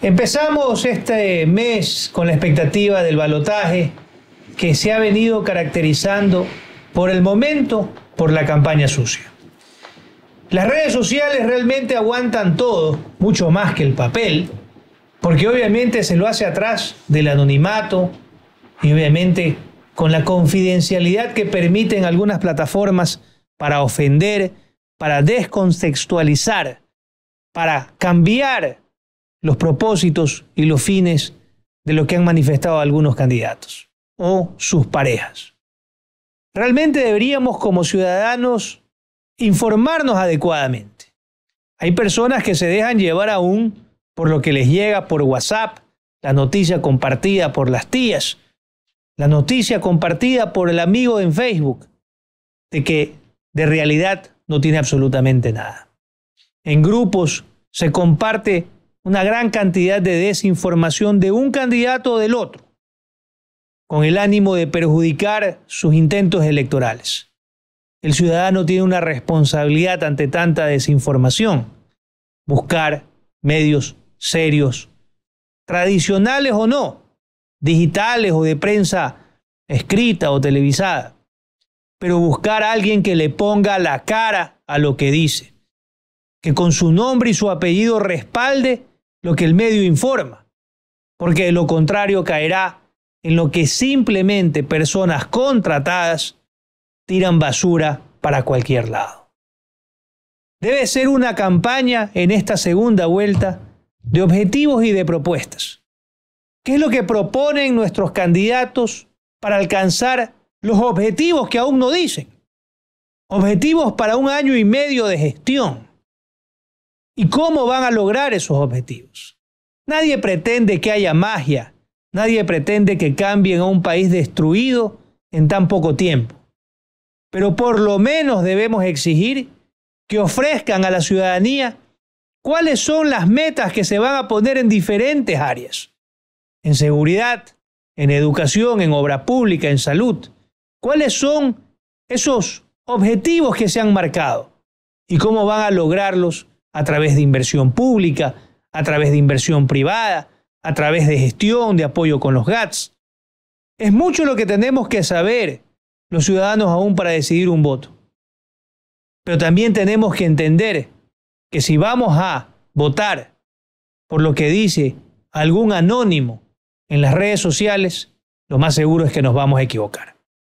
Empezamos este mes con la expectativa del balotaje que se ha venido caracterizando por el momento por la campaña sucia. Las redes sociales realmente aguantan todo, mucho más que el papel, porque obviamente se lo hace atrás del anonimato y obviamente con la confidencialidad que permiten algunas plataformas para ofender, para descontextualizar, para cambiar los propósitos y los fines de lo que han manifestado algunos candidatos o sus parejas. Realmente deberíamos como ciudadanos informarnos adecuadamente. Hay personas que se dejan llevar aún por lo que les llega por WhatsApp, la noticia compartida por las tías, la noticia compartida por el amigo en Facebook, de que de realidad no tiene absolutamente nada. En grupos se comparte una gran cantidad de desinformación de un candidato o del otro, con el ánimo de perjudicar sus intentos electorales. El ciudadano tiene una responsabilidad ante tanta desinformación, buscar medios serios, tradicionales o no, digitales o de prensa escrita o televisada, pero buscar a alguien que le ponga la cara a lo que dice, que con su nombre y su apellido respalde lo que el medio informa, porque de lo contrario caerá en lo que simplemente personas contratadas tiran basura para cualquier lado. Debe ser una campaña en esta segunda vuelta de objetivos y de propuestas. ¿Qué es lo que proponen nuestros candidatos para alcanzar los objetivos que aún no dicen? Objetivos para un año y medio de gestión y cómo van a lograr esos objetivos. Nadie pretende que haya magia, nadie pretende que cambien a un país destruido en tan poco tiempo. Pero por lo menos debemos exigir que ofrezcan a la ciudadanía cuáles son las metas que se van a poner en diferentes áreas. En seguridad, en educación, en obra pública, en salud. ¿Cuáles son esos objetivos que se han marcado y cómo van a lograrlos a través de inversión pública, a través de inversión privada, a través de gestión, de apoyo con los GATS. Es mucho lo que tenemos que saber los ciudadanos aún para decidir un voto. Pero también tenemos que entender que si vamos a votar por lo que dice algún anónimo en las redes sociales, lo más seguro es que nos vamos a equivocar.